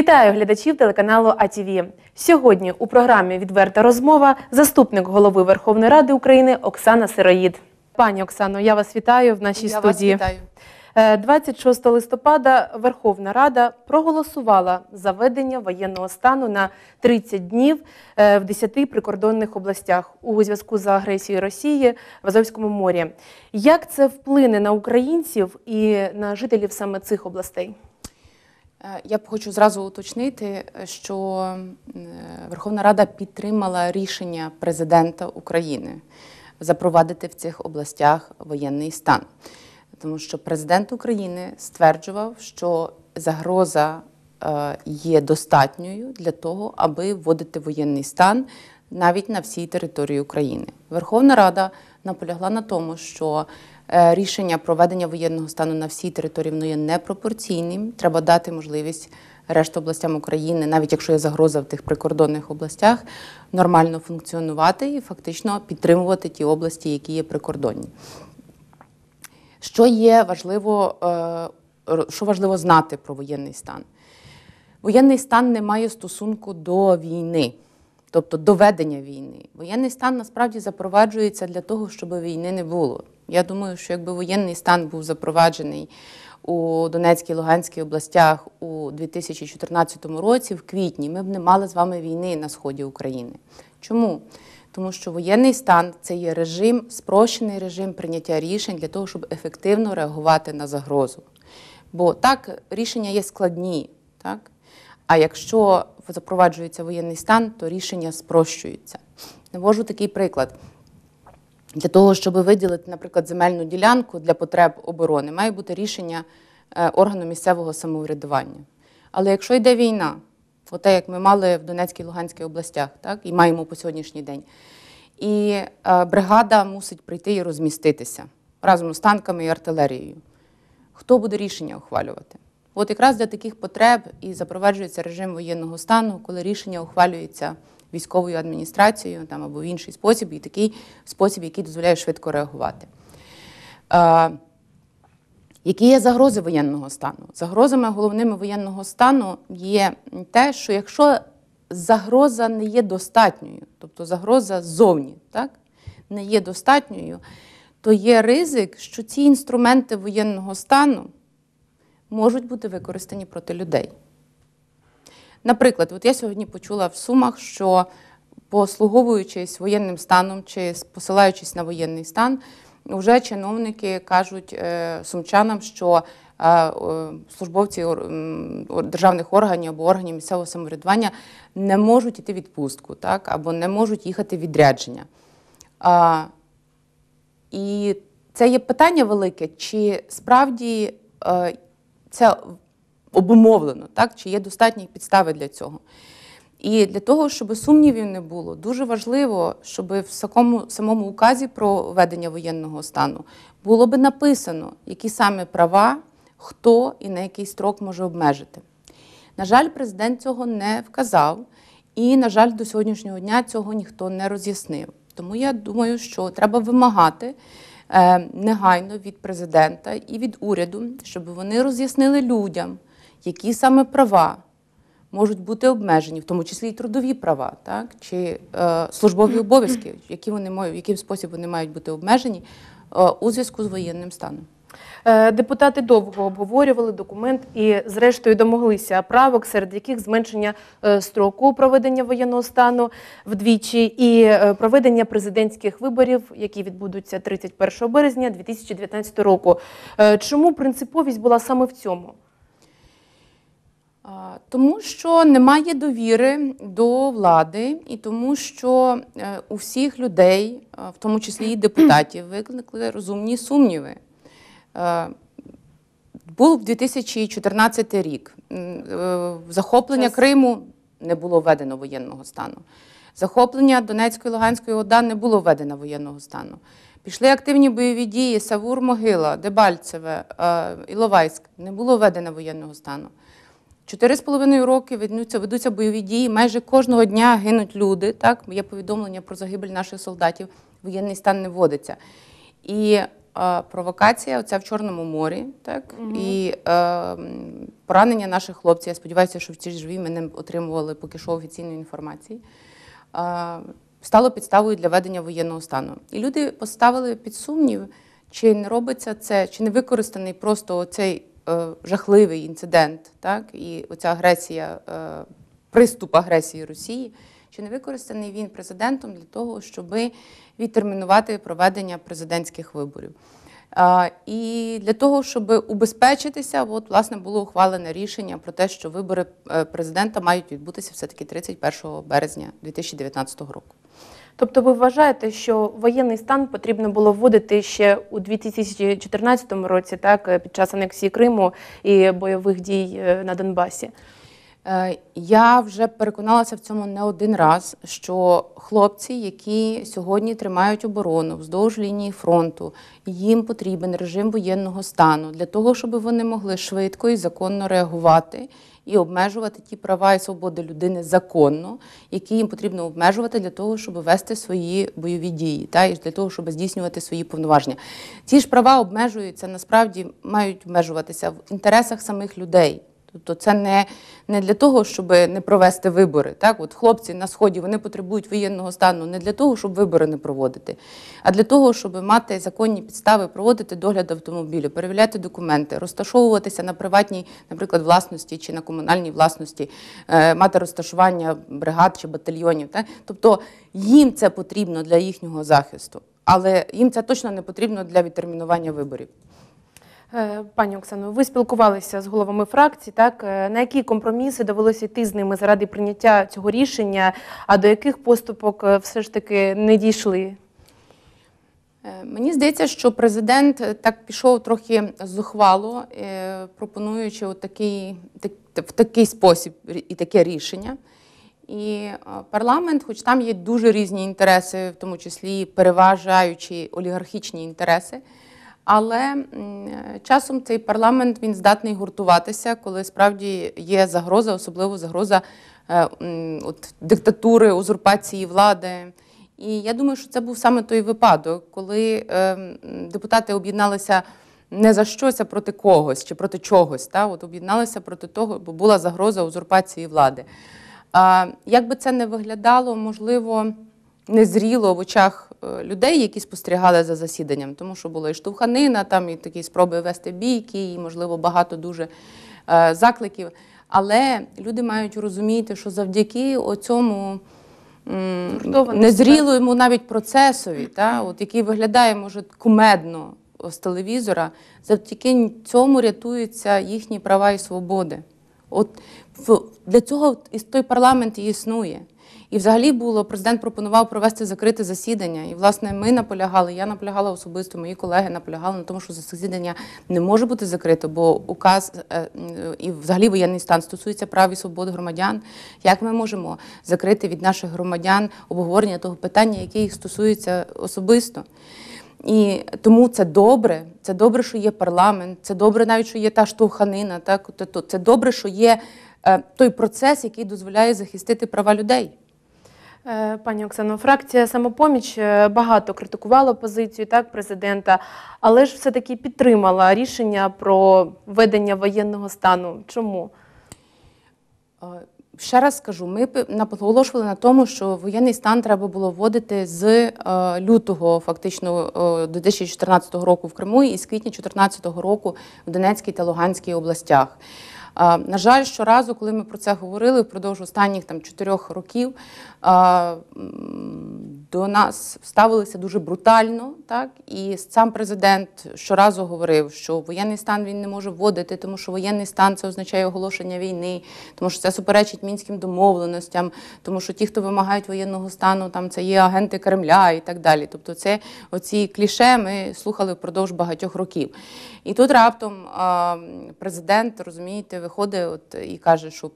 Вітаю глядачів телеканалу АТВ. Сьогодні у програмі Відверта розмова заступник голови Верховної Ради України Оксана Сироїд. Пані Оксано, я вас вітаю в нашій я студії. Вас вітаю. 26 е, листопада Верховна Рада проголосувала за введення воєнного стану на 30 днів е, в 10 прикордонних областях у зв'язку з агресією Росії в Азовському морі. Як це вплине на українців і на жителів саме цих областей? Е, я б хочу зразу уточнити, що е, Верховна Рада підтримала рішення президента України запровадити в цих областях воєнний стан, тому що президент України стверджував, що загроза е, є достатньою для того, аби вводити воєнний стан навіть на всій території України. Верховна Рада наполягла на тому, що Е, рішення проведення воєнного стану на всій території воно є непропорційним. Треба дати можливість решту областям України, навіть якщо є загроза в тих прикордонних областях, нормально функціонувати і фактично підтримувати ті області, які є прикордонні. Що є важливо, е, що важливо знати про воєнний стан? Воєнний стан не має стосунку до війни, тобто до ведення війни. Воєнний стан насправді запроваджується для того, щоб війни не було. Я думаю, що якби воєнний стан був запроваджений у Донецькій і Луганській областях у 2014 році, в квітні, ми б не мали з вами війни на сході України. Чому? Тому що воєнний стан це є режим, спрощений режим прийняття рішень для того, щоб ефективно реагувати на загрозу. Бо так рішення є складні, так? А якщо запроваджується воєнний стан, то рішення спрощуються. Навожу такий приклад для того, щоб виділити, наприклад, земельну ділянку для потреб оборони, має бути рішення е, органу місцевого самоврядування. Але якщо йде війна, оте, як ми мали в Донецькій і Луганській областях, так і маємо по сьогоднішній день, і е, бригада мусить прийти і розміститися разом з танками і артилерією. Хто буде рішення ухвалювати? От якраз для таких потреб і запроваджується режим воєнного стану, коли рішення ухвалюється військовою адміністрацією там, або в інший спосіб, і такий спосіб, який дозволяє швидко реагувати. Е, які є загрози воєнного стану? Загрозами головними воєнного стану є те, що якщо загроза не є достатньою, тобто загроза ззовні, так, не є достатньою, то є ризик, що ці інструменти воєнного стану можуть бути використані проти людей. Наприклад, от я сьогодні почула в Сумах, що послуговуючись воєнним станом чи посилаючись на воєнний стан, вже чиновники кажуть е, сумчанам, що е, службовці державних органів або органів місцевого самоврядування не можуть йти відпустку, так або не можуть їхати відрядження. І це є питання велике, чи справді е, це обумовлено, так чи є достатні підстави для цього. І для того, щоб сумнівів не було, дуже важливо, щоб в самому, самому указі про введення воєнного стану було би написано, які саме права, хто і на який строк може обмежити. На жаль, президент цього не вказав, і, на жаль, до сьогоднішнього дня цього ніхто не роз'яснив. Тому я думаю, що треба вимагати е, негайно від президента і від уряду, щоб вони роз'яснили людям які саме права можуть бути обмежені, в тому числі і трудові права, так чи е, службові обов'язки, які вони мають, яким спосіб вони мають бути обмежені е, у зв'язку з воєнним станом. Е, депутати довго обговорювали документ і, зрештою, домоглися правок, серед яких зменшення е, строку проведення воєнного стану вдвічі і е, проведення президентських виборів, які відбудуться 31 березня 2019 року. Чому принциповість була саме в цьому? Тому що немає довіри до влади, і тому, що е, у всіх людей, в тому числі і депутатів, викликли розумні сумніви. Е, був 2014 рік. Е, захоплення Час. Криму не було введено воєнного стану. Захоплення Донецької Луганської ОДА не було введено воєнного стану. Пішли активні бойові дії, Савур, Могила, Дебальцеве, Іловайськ не було введено воєнного стану. Чотири з половиною роки ведуться, ведуться бойові дії. Майже кожного дня гинуть люди. Так є повідомлення про загибель наших солдатів. Воєнний стан не вводиться. І е, провокація оця в Чорному морі, так угу. і е, поранення наших хлопців. Я сподіваюся, що в ці живі ми не отримували поки що офіційної інформації. Е, стало підставою для ведення воєнного стану. І люди поставили під сумнів, чи не робиться це, чи не використаний просто цей Е, жахливий інцидент, так і оця агресія, е, приступ агресії Росії, чи не використаний він президентом для того, щоб відтермінувати проведення президентських виборів. І для того, щоб убезпечитися, от власне було ухвалене рішення про те, що вибори е, президента мають відбутися все таки 31 березня 2019 року. Тобто, ви вважаєте, що воєнний стан потрібно було вводити ще у 2014 році, так е, під час анексії Криму і бойових дій е, на Донбасі? Е, я вже переконалася в цьому не один раз, що хлопці, які сьогодні тримають оборону вздовж лінії фронту, їм потрібен режим воєнного стану для того, щоб вони могли швидко і законно реагувати і обмежувати ті права і свободи людини законно, які їм потрібно обмежувати для того, щоб вести свої бойові дії, та і для того, щоб здійснювати свої повноваження. Ці ж права обмежуються насправді мають обмежуватися в інтересах самих людей. Тобто це не не для того, щоб не провести вибори. Так, от хлопці на сході вони потребують воєнного стану не для того, щоб вибори не проводити, а для того, щоб мати законні підстави, проводити догляд автомобілів, перевіряти документи, розташовуватися на приватній, наприклад, власності чи на комунальній власності, е, мати розташування бригад чи батальйонів. Так? Тобто їм це потрібно для їхнього захисту, але їм це точно не потрібно для відтермінування виборів. Е, пані Оксано, ви спілкувалися з головами фракцій. Так е, на які компроміси довелося йти з ними заради прийняття цього рішення, а до яких поступок е, все ж таки не дійшли? Мені здається, що президент так пішов трохи зухвало, пропонуючи отакий, в такий спосіб і таке рішення. І парламент, хоч там є дуже різні інтереси, в тому числі переважаючі олігархічні інтереси. Але часом цей парламент він здатний гуртуватися, коли справді є загроза, особливо загроза е, от, диктатури, узурпації влади. І я думаю, що це був саме той випадок, коли е, депутати об'єдналися. Не за щось, а проти когось чи проти чогось, та от об'єдналися проти того, бо була загроза узурпації влади. А, Як би це не виглядало, можливо, незріло в очах е, людей, які спостерігали за засіданням, тому що була і штовханина, там і такі спроби вести бійки, і, можливо, багато дуже е, закликів. Але люди мають розуміти, що завдяки оцьому незрілому навіть процесові, та, от який виглядає, може, кумедно з телевізора, завдяки цьому рятуються їхні права і свободи. От для цього той парламент і існує. І взагалі було президент пропонував провести закрите засідання. І власне ми наполягали. Я наполягала особисто, мої колеги наполягали на тому, що засідання не може бути закрите, бо указ е, і взагалі воєнний стан стосується прав і свобод громадян. Як ми можемо закрити від наших громадян обговорення того питання, яке їх стосується особисто? І тому це добре. Це добре, що є парламент, це добре, навіть що є та штовханина. Так, це добре, що є е, той процес, який дозволяє захистити права людей. Е, пані Оксано, фракція самопоміч е, багато критикувала позицію так президента, але ж все таки підтримала рішення про введення воєнного стану. Чому? Е, ще раз скажу, ми наголошували на тому, що воєнний стан треба було вводити з лютого, фактично, 2014 року в Криму і з квітня 2014 року в Донецькій та Луганській областях. На жаль, щоразу, коли ми про це говорили впродовж останніх там 4 років, до нас ставилися дуже брутально, так і сам президент щоразу говорив, що воєнний стан він не може вводити, тому що воєнний стан це означає оголошення війни, тому що це суперечить мінським домовленостям, тому що ті, хто вимагають воєнного стану, там це є агенти Кремля і так далі. Тобто, це оці кліше ми слухали впродовж багатьох років. І тут раптом президент розумієте, виходить от і каже, що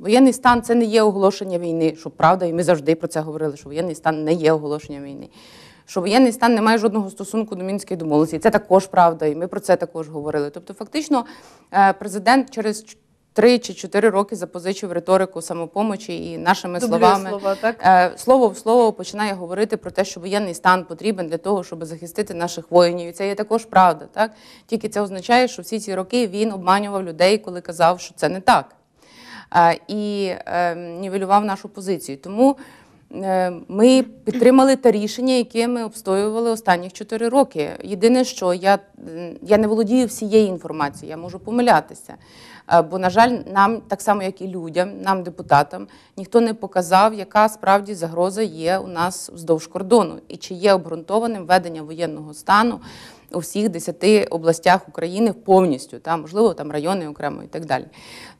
воєнний стан це не є оголошення війни, що правда, і ми завжди про це говорили, що воєнний стан не є оголошенням війни. Що воєнний стан не має жодного стосунку до мінської домовленості. Це також правда, і ми про це також говорили. Тобто, фактично, е, президент через. Три чи чотири роки запозичив риторику самопомочі і нашими Добрі словами слова, так? Е, слово в слово починає говорити про те, що воєнний стан потрібен для того, щоб захистити наших воїнів. І Це є також правда. Так тільки це означає, що всі ці роки він обманював людей, коли казав, що це не так, е, і ем, нівелював нашу позицію. Тому. Е, ми підтримали те рішення, яке ми обстоювали останніх 4 роки. Єдине, що я я не володію всією інформацією, я можу помилятися. Е, бо, на жаль, нам, так само як і людям, нам, депутатам, ніхто не показав, яка справді загроза є у нас вздовж кордону і чи є обґрунтованим введення воєнного стану у всіх 10 областях України повністю, там, можливо, там райони окремо і так далі.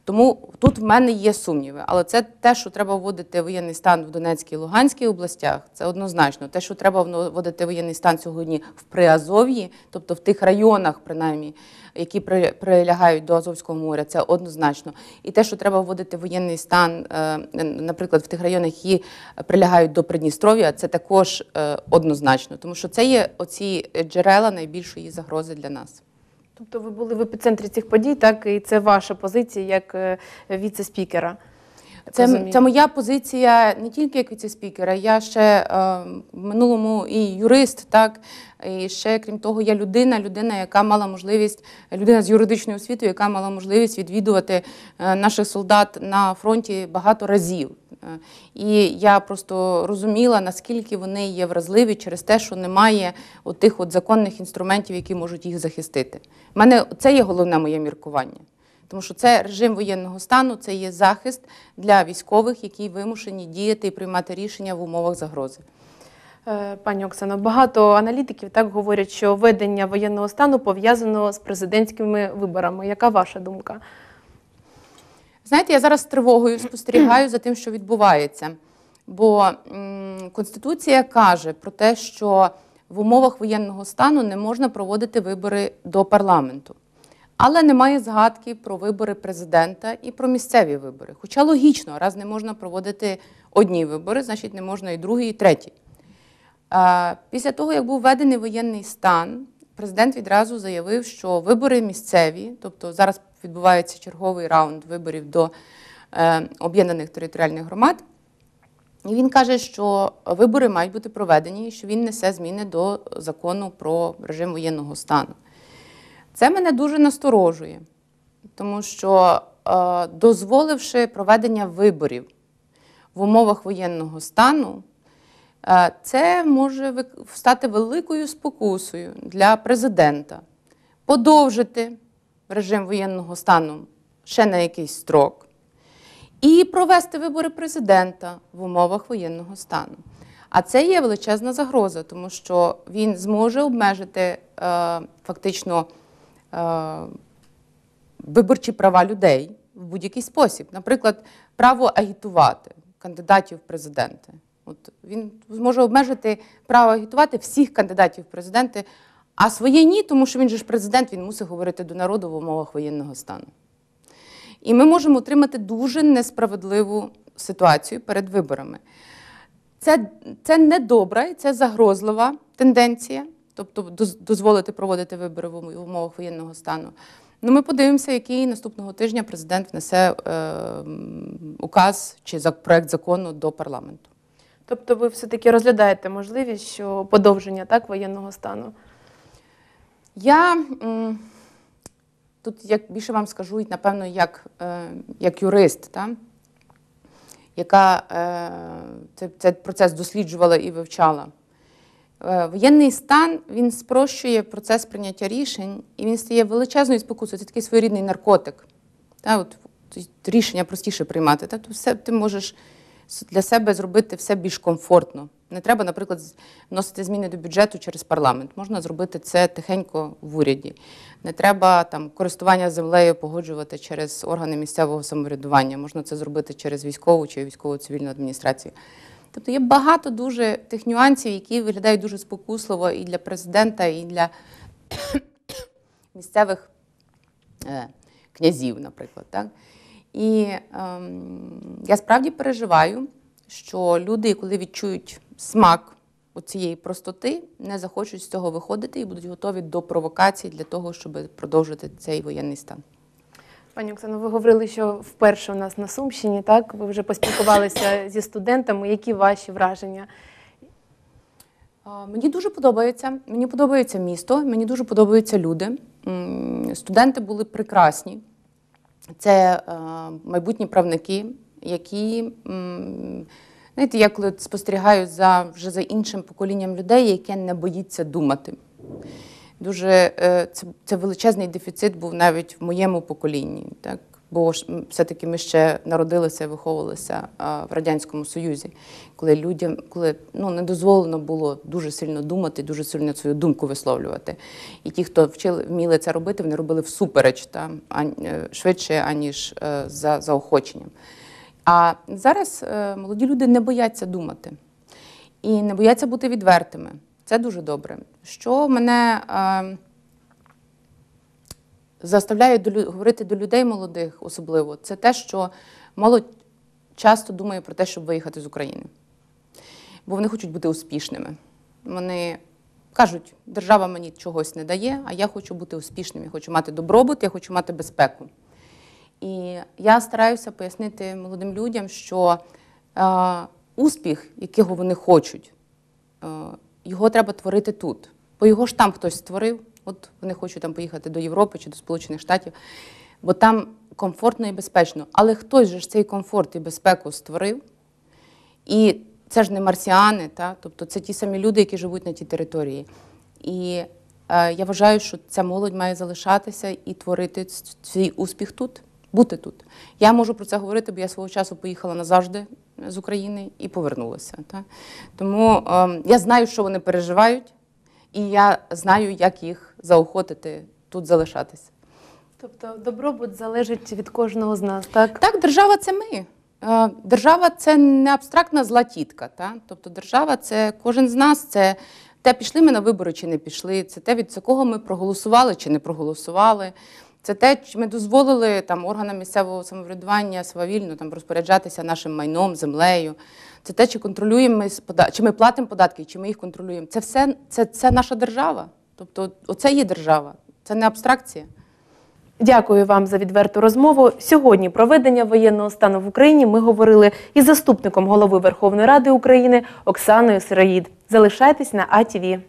Тому тут в мене є сумніви. Але це те, що треба вводити воєнний стан в Донецькій і Луганській областях, це однозначно. Те, що треба вводити воєнний стан сьогодні в Приазов'ї, тобто в тих районах, принаймні, які прилягають до Азовського моря, це однозначно. І те, що треба вводити воєнний стан, е, наприклад, в тих районах, які прилягають до Придністров'я, це також е, однозначно, тому що це є оці джерела найбільш найбільшої загрози для нас. Тобто, ви були в епіцентрі цих подій, так і це ваша позиція як е, віце-спікера. Це це моя позиція не тільки як віцеспікера, я ще е, в минулому і юрист, так і ще крім того, я людина, людина, яка мала можливість, людина з юридичною освітою, яка мала можливість відвідувати е, наших солдат на фронті багато разів. Е, і я просто розуміла, наскільки вони є вразливі через те, що немає от тих от законних інструментів, які можуть їх захистити. У мене це є головне моє міркування. Тому що це режим воєнного стану, це є захист для військових, які вимушені діяти і приймати рішення в умовах загрози. Е, пані Оксано, багато аналітиків так говорять, що введення воєнного стану пов'язано з президентськими виборами. Яка ваша думка? Знаєте, я зараз з тривогою спостерігаю за тим, що відбувається. Бо Конституція каже про те, що в умовах воєнного стану не можна проводити вибори до парламенту. Але немає згадки про вибори президента і про місцеві вибори. Хоча логічно, раз не можна проводити одні вибори, значить не можна і другі, і треті. Після того, як був введений воєнний стан, президент відразу заявив, що вибори місцеві, тобто зараз відбувається черговий раунд виборів до е, об'єднаних територіальних громад. І він каже, що вибори мають бути проведені, і що він несе зміни до закону про режим воєнного стану. Це мене дуже насторожує, тому що, е, дозволивши проведення виборів в умовах воєнного стану, е, це може стати великою спокусою для президента подовжити режим воєнного стану ще на якийсь строк і провести вибори президента в умовах воєнного стану. А це є величезна загроза, тому що він зможе обмежити е, фактично. Е, виборчі права людей в будь-який спосіб. Наприклад, право агітувати кандидатів в президенти. От Він зможе обмежити право агітувати всіх кандидатів в президенти, а своє ні, тому що він же ж президент, він мусить говорити до народу в умовах воєнного стану. І ми можемо отримати дуже несправедливу ситуацію перед виборами. Це це недобра і це загрозлива тенденція тобто дозволити проводити вибори в умовах воєнного стану. Ну, ми подивимося, який наступного тижня президент внесе е, указ чи проект закону до парламенту. Тобто, ви все-таки розглядаєте можливість що подовження так воєнного стану? Я тут як більше вам скажу, напевно, як е, як юрист, та, яка е, цей, цей процес досліджувала і вивчала. Е, воєнний стан він спрощує процес прийняття рішень і він стає величезною спокусою. Це такий своєрідний наркотик. Та, от, Рішення простіше приймати. Та, то все ти можеш для себе зробити все більш комфортно. Не треба, наприклад, вносити зміни до бюджету через парламент. Можна зробити це тихенько в уряді. Не треба там користування землею погоджувати через органи місцевого самоврядування. Можна це зробити через військову чи військово-цивільну адміністрацію. Тобто є багато дуже тих нюансів, які виглядають дуже спокусливо і для президента, і для місцевих е, князів, наприклад. Так? І ем, я справді переживаю, що люди, коли відчують смак цієї простоти, не захочуть з цього виходити і будуть готові до провокацій для того, щоб продовжити цей воєнний стан. Пані Оксано, ви говорили, що вперше у нас на Сумщині, так? Ви вже поспілкувалися зі студентами. Які ваші враження? Мені дуже подобається. Мені подобається місто, мені дуже подобаються люди. Студенти були прекрасні. Це е, майбутні правники, які, знаєте, я коли спостерігаю за вже за іншим поколінням людей, яке не боїться думати дуже е, це це величезний дефіцит був навіть в моєму поколінні, так бо все-таки ми ще народилися, виховувалися в радянському союзі, коли людям, коли ну не дозволено було дуже сильно думати, дуже сильно свою думку висловлювати. І ті, хто вчили, вміли це робити, вони робили всупереч там е, швидше аніж е, за заохоченням. А зараз молоді люди не бояться думати і не бояться бути відвертими. Це дуже добре. Що мене е, заставляє до, говорити до людей молодих, особливо, це те, що молодь часто думає про те, щоб виїхати з України. Бо вони хочуть бути успішними. Вони кажуть, держава мені чогось не дає, а я хочу бути успішним, я хочу мати добробут, я хочу мати безпеку. І я стараюся пояснити молодим людям, що е, успіх, якого вони хочуть, е, його треба творити тут. Бо його ж там хтось створив. От вони хочуть там поїхати до Європи чи до Сполучених Штатів, бо там комфортно і безпечно. Але хтось же ж цей комфорт і безпеку створив. І це ж не марсіани, та? тобто це ті самі люди, які живуть на тій території. І е, я вважаю, що ця молодь має залишатися і творити свій успіх тут бути тут. Я можу про це говорити, бо я свого часу поїхала назавжди з України і повернулася. Так? Тому е, я знаю, що вони переживають, і я знаю, як їх заохотити тут залишатися. Тобто добробут залежить від кожного з нас, так? Так, держава це ми. Е, держава це не абстрактна зла тітка. Та? Тобто держава це кожен з нас, це те, пішли ми на вибори чи не пішли, це те, від кого ми проголосували чи не проголосували. Це те, ми дозволили там органам місцевого самоврядування свавільно там розпоряджатися нашим майном, землею. Це те, чи контролюємо ми чи ми платимо податки, чи ми їх контролюємо. Це все це, це наша держава. Тобто, оце є держава, це не абстракція. Дякую вам за відверту розмову. Сьогодні про ведення воєнного стану в Україні ми говорили із заступником голови Верховної Ради України Оксаною Сираїд. Залишайтесь на АТВ.